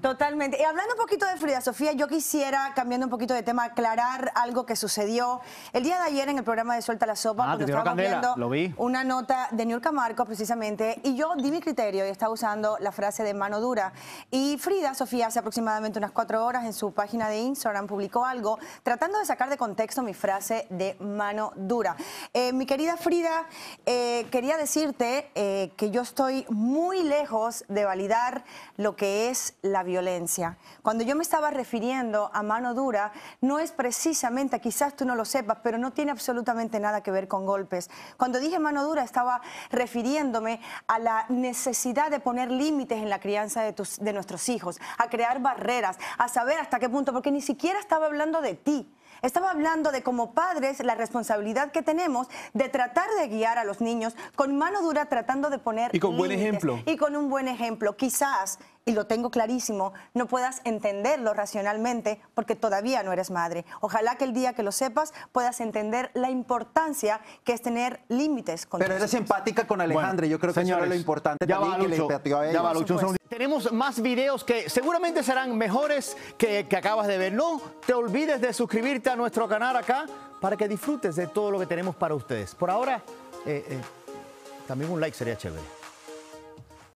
Totalmente. Y hablando un poquito de Frida Sofía, yo quisiera, cambiando un poquito de tema, aclarar algo que sucedió el día de ayer en el programa de Suelta la Sopa, ah, cuando Lo vi. una nota de Niurka Marcos, precisamente, y yo di mi criterio y estaba usando la frase de mano dura. Y Frida Sofía, hace aproximadamente unas cuatro horas, en su página de Instagram, publicó algo tratando de sacar de contexto mi frase de mano dura. Eh, mi querida Frida, eh, quería decirte eh, que yo estoy muy lejos de validar lo que es la violencia. Cuando yo me estaba refiriendo a mano dura, no es precisamente, quizás tú no lo sepas, pero no tiene absolutamente nada que ver con golpes. Cuando dije mano dura, estaba refiriéndome a la necesidad de poner límites en la crianza de, tus, de nuestros hijos, a crear barreras, a saber hasta qué punto, porque ni siquiera estaba hablando de ti. Estaba hablando de como padres la responsabilidad que tenemos de tratar de guiar a los niños con mano dura tratando de poner... Y con buen ejemplo. Y con un buen ejemplo. Quizás y lo tengo clarísimo, no puedas entenderlo racionalmente porque todavía no eres madre. Ojalá que el día que lo sepas puedas entender la importancia que es tener límites con Pero eres empática con Alejandro. yo creo que eso es lo importante ya va, ya va, Tenemos más videos que seguramente serán mejores que, que acabas de ver. No te olvides de suscribirte a nuestro canal acá para que disfrutes de todo lo que tenemos para ustedes. Por ahora, eh, eh, también un like sería chévere.